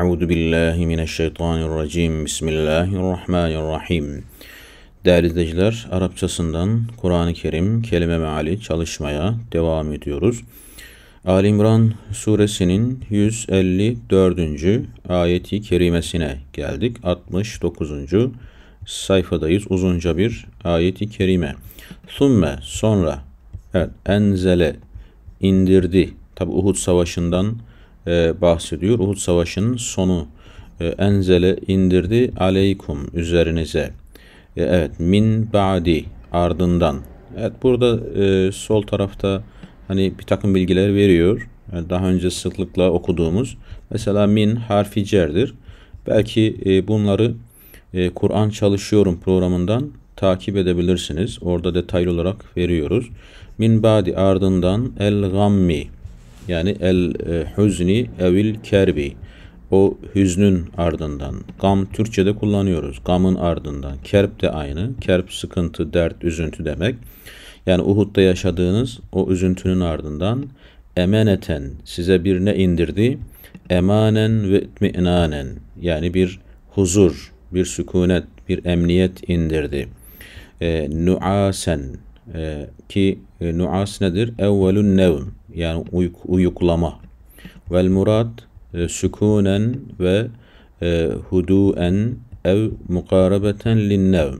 Euzu billahi mineşşeytanirracim. Bismillahirrahmanirrahim. Değerli izleyiciler, Arapçasından Kur'an-ı Kerim kelime meali çalışmaya devam ediyoruz. Ali İmran suresinin 154. ayeti kerimesine geldik. 69. sayfadayız. Uzunca bir ayeti kerime. Thumme sonra evet enzele indirdi. Tabi Uhud savaşından e, bahsediyor. Uhud Savaşı'nın sonu e, enzele indirdi aleykum üzerinize. E, evet min ba'di ardından. Evet burada e, sol tarafta hani bir takım bilgiler veriyor. Yani e, daha önce sıklıkla okuduğumuz. Mesela min harfi cerdir. Belki e, bunları e, Kur'an çalışıyorum programından takip edebilirsiniz. Orada detaylı olarak veriyoruz. Min ba'di ardından el gammi yani el hüzni evil kerbi. O hüznün ardından. Gam Türkçe'de kullanıyoruz. Gamın ardından. Kerp de aynı. Kerp sıkıntı, dert, üzüntü demek. Yani Uhud'da yaşadığınız o üzüntünün ardından emaneten size bir ne indirdi? Emanen ve itminanen yani bir huzur, bir sükunet, bir emniyet indirdi. E, nuasen e, ki e, nuas nedir? Evvelun nevm yani uyuk, uyuklama. Vel murad e, sükunen ve e, huduen ev mukarabeten lin nevm.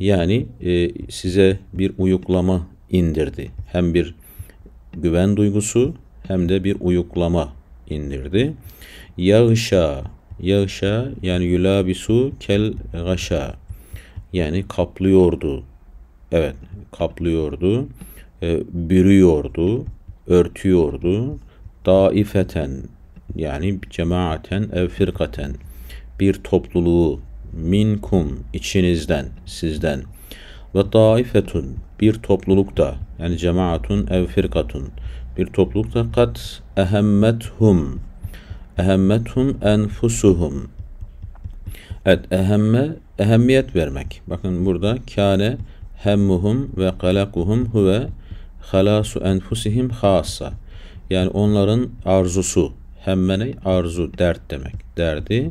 Yani e, size bir uyuklama indirdi. Hem bir güven duygusu hem de bir uyuklama indirdi. Yağışa, yağışa yani yulabisu kel gaşa yani kaplıyordu. Evet, kaplıyordu e, bürüyordu, örtüyordu. Daifeten yani cemaaten ev firkaten bir topluluğu minkum içinizden, sizden ve daifetun bir topluluk da yani cemaatun ev firkatun bir topluluk da kat ehemmethum ehemmethum enfusuhum Evet, ehemme, ehemmiyet vermek. Bakın burada kâne hemmuhum ve kalakuhum huve halasu enfusihim hassa. Yani onların arzusu. Hemmene arzu, dert demek. Derdi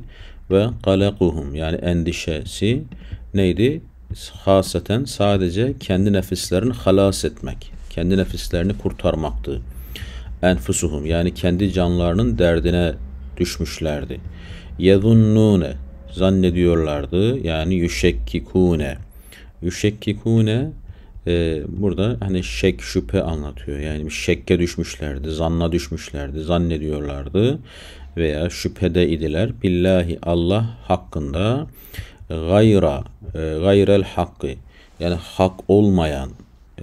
ve kalakuhum yani endişesi neydi? Hasaten sadece kendi nefislerini halas etmek. Kendi nefislerini kurtarmaktı. Enfusuhum yani kendi canlarının derdine düşmüşlerdi. Yezunnune zannediyorlardı. Yani yüşekkikune. Yüşekkikune e, burada hani şek şüphe anlatıyor. Yani şekke düşmüşlerdi, zanna düşmüşlerdi, zannediyorlardı veya şüphede idiler. Billahi Allah hakkında gayra, e, gayrel hakkı yani hak olmayan,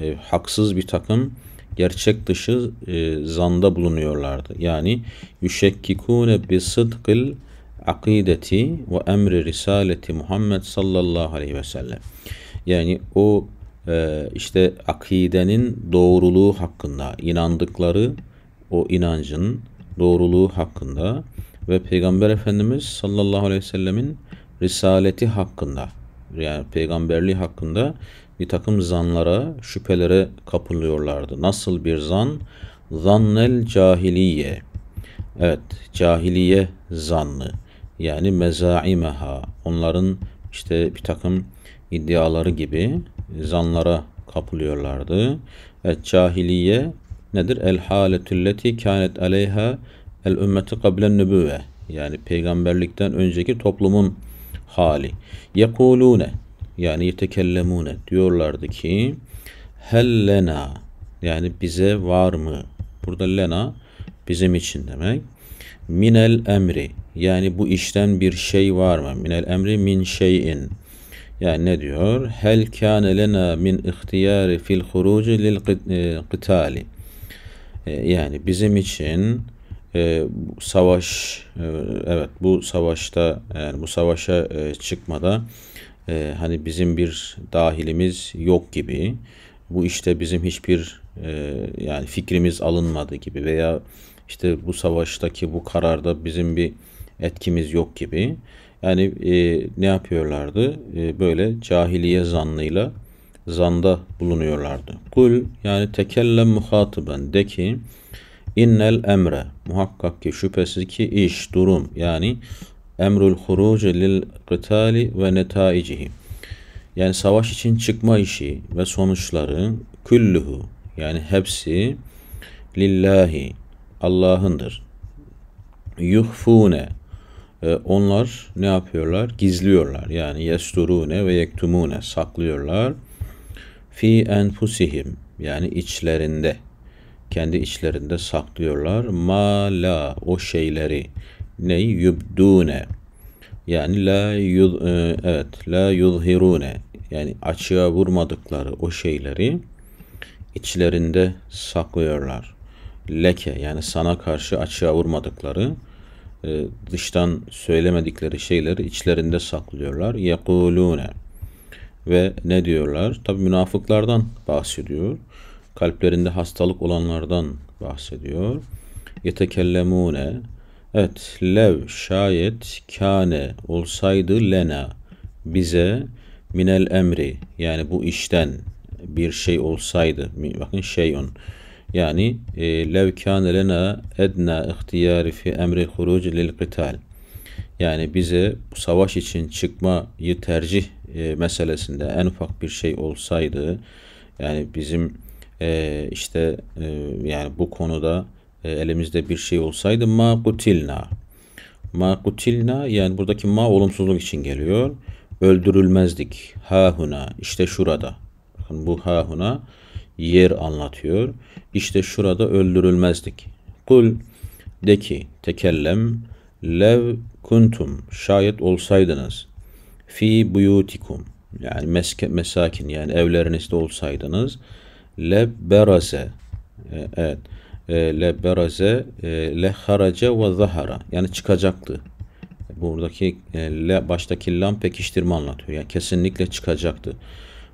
e, haksız bir takım gerçek dışı e, zanda bulunuyorlardı. Yani yüşekkikune bi sıdkil akideti ve emri risaleti Muhammed sallallahu aleyhi ve sellem. Yani o ee, işte akidenin doğruluğu hakkında, inandıkları o inancın doğruluğu hakkında ve Peygamber Efendimiz sallallahu aleyhi ve sellemin risaleti hakkında yani peygamberliği hakkında bir takım zanlara, şüphelere kapılıyorlardı. Nasıl bir zan? Zannel cahiliye. Evet, cahiliye zannı. Yani mezaimeha. Onların işte bir takım iddiaları gibi zanlara kapılıyorlardı. Ve cahiliye nedir? El haletülleti kânet aleyha el ümmeti kablen nübüve. Yani peygamberlikten önceki toplumun hali. Yekulune yani yetekellemune diyorlardı ki hellena yani bize var mı? Burada lena bizim için demek. Minel emri yani bu işten bir şey var mı? Minel emri min şeyin yani ne diyor? Hel kâne lena min ihtiyari fil huruci lil qitali. E, e, yani bizim için e, savaş e, evet bu savaşta yani bu savaşa e, çıkmada e, hani bizim bir dahilimiz yok gibi bu işte bizim hiçbir e, yani fikrimiz alınmadı gibi veya işte bu savaştaki bu kararda bizim bir etkimiz yok gibi yani e, ne yapıyorlardı? E, böyle cahiliye zannıyla zanda bulunuyorlardı. Kul yani tekellem muhatiben de ki innel emre muhakkak ki şüphesiz ki iş, durum yani emrul hurucu lil qitali ve netaicihi yani savaş için çıkma işi ve sonuçları küllühü yani hepsi lillahi Allah'ındır. Yuhfune ee, onlar ne yapıyorlar? Gizliyorlar. Yani yesturune ve yektumune saklıyorlar. Fi enfusihim yani içlerinde kendi içlerinde saklıyorlar. Ma la o şeyleri ne yubdune yani la yud, e, evet la yuzhirune yani açığa vurmadıkları o şeyleri içlerinde saklıyorlar. Leke yani sana karşı açığa vurmadıkları e, dıştan söylemedikleri şeyleri içlerinde saklıyorlar. Yekulune ve ne diyorlar? Tabi münafıklardan bahsediyor. Kalplerinde hastalık olanlardan bahsediyor. Yetekellemune Evet, lev şayet kane olsaydı lena bize minel emri yani bu işten bir şey olsaydı bakın şey şeyun yani e, lev kâne lena edna ihtiyari fi emri huruc lil qital. Yani bize bu savaş için çıkmayı tercih e, meselesinde en ufak bir şey olsaydı yani bizim e, işte e, yani bu konuda e, elimizde bir şey olsaydı ma kutilna ma kutilna yani buradaki ma olumsuzluk için geliyor öldürülmezdik hahuna işte şurada bakın bu hahuna yer anlatıyor. İşte şurada öldürülmezdik. Kul de ki tekellem lev kuntum şayet olsaydınız fi buyutikum yani meske, mesakin yani evlerinizde olsaydınız lebberaze e, evet e, beraze e, leharace ve zahara yani çıkacaktı. Buradaki e, le, baştaki lam pekiştirme anlatıyor. Yani kesinlikle çıkacaktı.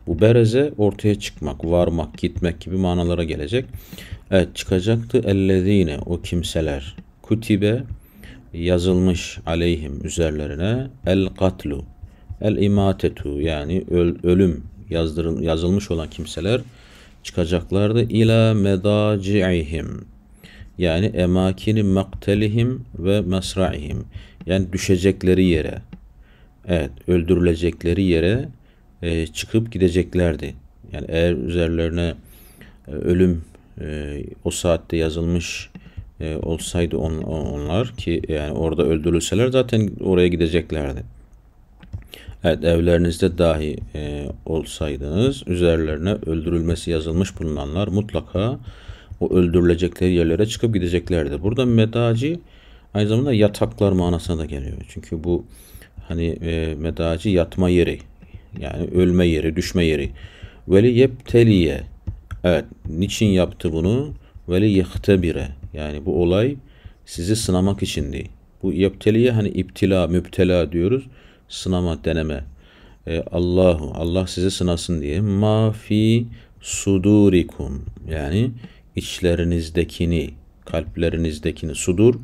Bu bereze ortaya çıkmak, varmak, gitmek gibi manalara gelecek. Evet çıkacaktı ellezine o kimseler. Kutibe yazılmış aleyhim üzerlerine el katlu el imatetu yani öl, ölüm yazdırın yazılmış olan kimseler çıkacaklardı ila medaciihim yani emakini maktelihim ve mesraihim yani düşecekleri yere evet öldürülecekleri yere e, çıkıp gideceklerdi. Yani eğer üzerlerine e, ölüm e, o saatte yazılmış e, olsaydı on, onlar ki yani orada öldürülseler zaten oraya gideceklerdi. Evet evlerinizde dahi e, olsaydınız üzerlerine öldürülmesi yazılmış bulunanlar mutlaka o öldürülecekleri yerlere çıkıp gideceklerdi. Burada medacı aynı zamanda yataklar manasına da geliyor. Çünkü bu hani e, medaci yatma yeri yani ölme yeri, düşme yeri. Veli yebteliye. Evet. Niçin yaptı bunu? Veli yehtebire. Yani bu olay sizi sınamak içindi. Bu yebteliye hani iptila, müptela diyoruz. Sınama, deneme. E, Allahu, Allah sizi sınasın diye. Ma fi sudurikum. Yani içlerinizdekini, kalplerinizdekini. Sudur,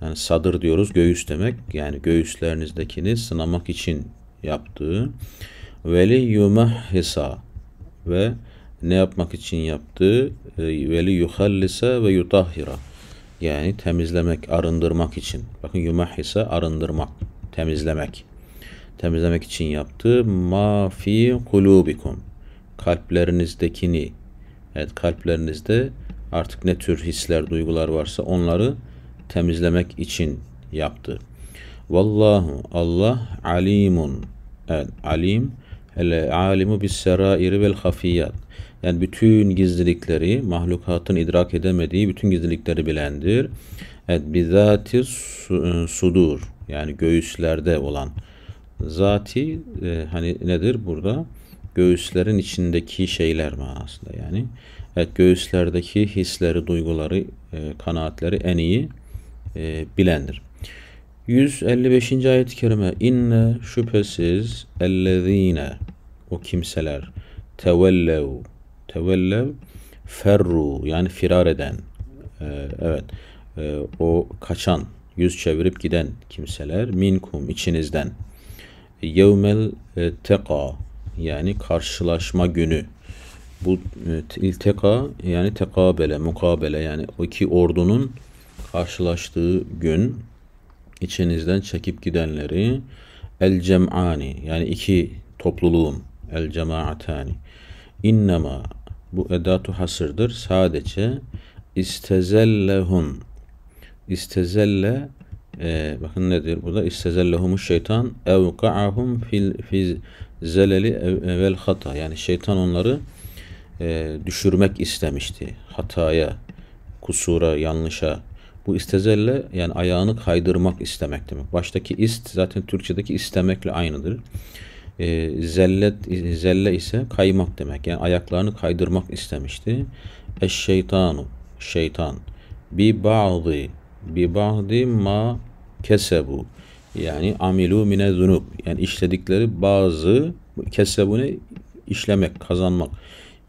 yani sadır diyoruz, göğüs demek. Yani göğüslerinizdekini sınamak için yaptığı veli yumahhisa ve ne yapmak için yaptı? E, veli yuhallisa ve yutahhira yani temizlemek, arındırmak için. Bakın yumahhisa arındırmak, temizlemek. Temizlemek için yaptı. ma fi kulubikum kalplerinizdekini evet kalplerinizde artık ne tür hisler, duygular varsa onları temizlemek için yaptı. Vallahu Allah alimun. Evet, alim El alimu bis serairi vel hafiyat. Yani bütün gizlilikleri, mahlukatın idrak edemediği bütün gizlilikleri bilendir. Et bizati e, sudur. Yani göğüslerde olan. Zati e, hani nedir burada? Göğüslerin içindeki şeyler manasında yani. Evet göğüslerdeki hisleri, duyguları, e, kanaatleri en iyi e, bilendir. 155. ayet-i kerime inne şüphesiz ellezine o kimseler tevellev tevellev ferru yani firar eden ee, evet e, o kaçan yüz çevirip giden kimseler minkum içinizden yevmel e, teka yani karşılaşma günü bu e, ilteka yani tekabele mukabele yani iki ordunun karşılaştığı gün içinizden çekip gidenleri el cem'ani yani iki topluluğum el cemaatani innema bu edatu hasırdır sadece istezellehum istezelle e, bakın nedir burada istezellehumu şeytan evka'ahum fil fiz zeleli ev, vel hata yani şeytan onları e, düşürmek istemişti hataya kusura yanlışa bu istezelle yani ayağını kaydırmak istemek demek. Baştaki ist zaten Türkçedeki istemekle aynıdır. E, zellet, zelle ise kaymak demek. Yani ayaklarını kaydırmak istemişti. Eş şeytanu, şeytan. Bi ba'di, bi ba'di ma kesebu. Yani amilu mine zunub. Yani işledikleri bazı kesebunu işlemek, kazanmak.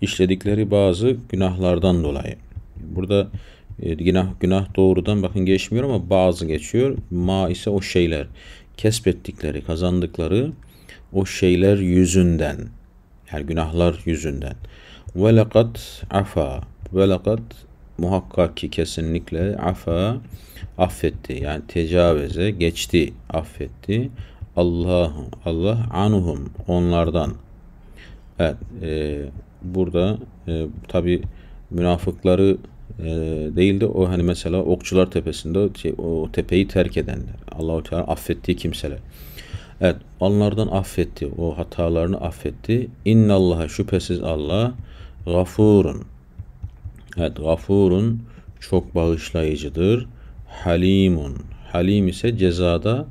işledikleri bazı günahlardan dolayı. Burada e, günah günah doğrudan bakın geçmiyor ama bazı geçiyor. Ma ise o şeyler. Kesbettikleri, kazandıkları o şeyler yüzünden. Yani günahlar yüzünden. Ve lekat afa. Ve lekat muhakkak ki kesinlikle afa affetti. Yani tecavüze geçti, affetti. Allah Allah anuhum onlardan. Evet, e, burada e, tabi münafıkları e, o hani mesela Okçular Tepesi'nde şey, o tepeyi terk edenler. Allahu Teala affettiği kimseler. Evet, onlardan affetti. O hatalarını affetti. İnnallaha şüphesiz Allah gafurun. Evet, gafurun çok bağışlayıcıdır. Halimun. Halim ise cezada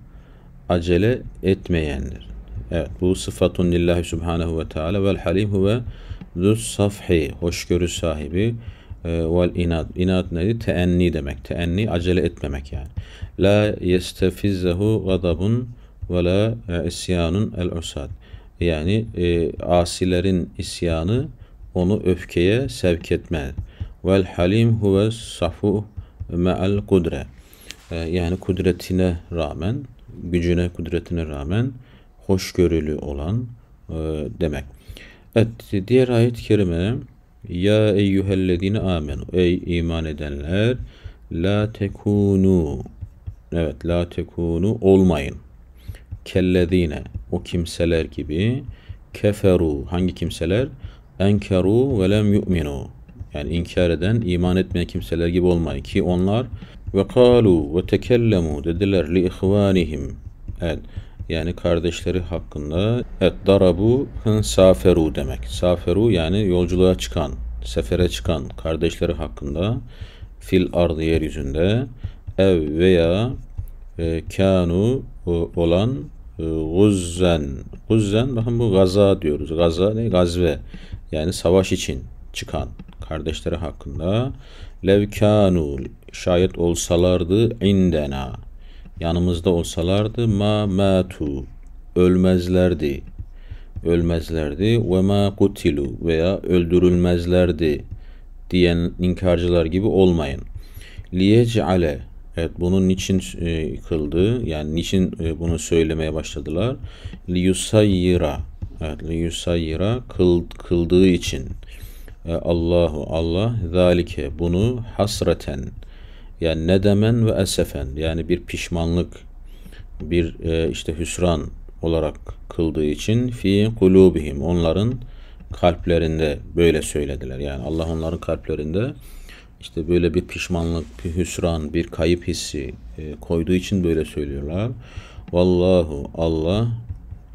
acele etmeyendir. Evet bu sıfatun lillahi Subhanahu ve teala vel halim huve zü safhi hoşgörü sahibi ee, vel inat. İnat nedir? Teenni demek. Teenni acele etmemek yani. La yestefizzehu gadabun ve la e, isyanun el usad. Yani e, asilerin isyanı onu öfkeye sevk etmez. Vel halim huve safu me'al kudre. E, yani kudretine rağmen, gücüne kudretine rağmen hoşgörülü olan e, demek. Evet, diğer ayet-i kerime ya eyyühellezine amenu. Ey iman edenler. La tekunu. Evet la tekunu olmayın. Kellezine. O kimseler gibi. Keferu. Hangi kimseler? Enkeru ve lem yu'minu. Yani inkar eden, iman etmeyen kimseler gibi olmayın. Ki onlar ve kalu ve tekellemu dediler li ihvanihim. Evet yani kardeşleri hakkında et darabu saferu demek. Saferu yani yolculuğa çıkan, sefere çıkan kardeşleri hakkında fil ardı yeryüzünde ev veya e, kanu e, olan e, Guzzen. Guzzen bakın bu gaza diyoruz. Gaza ne? Gazve. Yani savaş için çıkan kardeşleri hakkında levkanu şayet olsalardı indena yanımızda olsalardı ma matu ölmezlerdi. Ölmezlerdi ve ma kutilu veya öldürülmezlerdi diyen inkarcılar gibi olmayın. Liyec'ale Evet bunun niçin e, kıldı? Yani niçin e, bunu söylemeye başladılar? Liyusayyira. Evet liyusayyira kıld kıldığı için. E, Allahu Allah zalike bunu hasreten yani nedemen ve esefen yani bir pişmanlık, bir e, işte hüsran olarak kıldığı için fi kulubihim onların kalplerinde böyle söylediler. Yani Allah onların kalplerinde işte böyle bir pişmanlık, bir hüsran, bir kayıp hissi e, koyduğu için böyle söylüyorlar. Vallahu Allah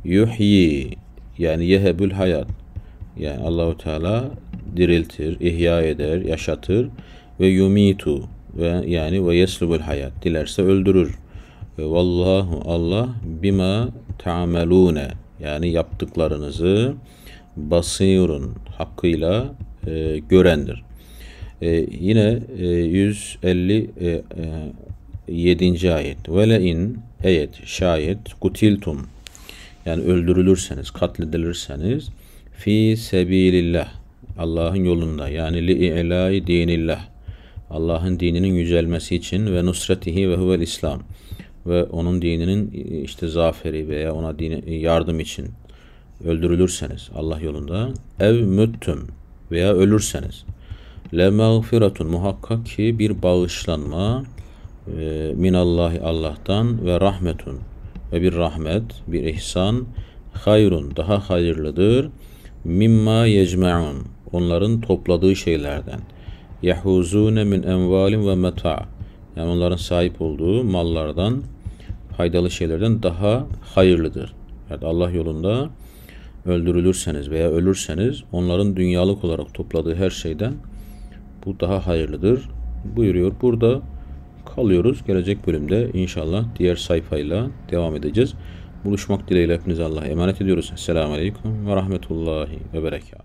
yuhyi yani yehebül hayat. Yani Allahu Teala diriltir, ihya eder, yaşatır ve yumitu ve yani ve yeslubul hayat dilerse öldürür. Ve vallahu Allah bima ta'melune yani yaptıklarınızı basirun hakkıyla e, görendir. E, yine e, 157. E, e, ayet. Ve in ayet şayet kutiltum yani öldürülürseniz, katledilirseniz fi sebilillah Allah'ın yolunda yani li ilahi dinillah Allah'ın dininin yücelmesi için ve nusretihi ve huvel İslam ve onun dininin e, işte zaferi veya ona dine, e, yardım için öldürülürseniz Allah yolunda ev müttüm veya ölürseniz le mağfiretun muhakkak ki bir bağışlanma e, Allahi Allah'tan ve rahmetun ve bir rahmet, bir ihsan hayrun daha hayırlıdır mimma yecmeun onların topladığı şeylerden yahuzune min envalim ve meta. Yani onların sahip olduğu mallardan, faydalı şeylerden daha hayırlıdır. Yani Allah yolunda öldürülürseniz veya ölürseniz onların dünyalık olarak topladığı her şeyden bu daha hayırlıdır buyuruyor. Burada kalıyoruz. Gelecek bölümde inşallah diğer sayfayla devam edeceğiz. Buluşmak dileğiyle hepinize Allah'a emanet ediyoruz. Selamun Aleyküm ve Rahmetullahi ve Berekatuhu.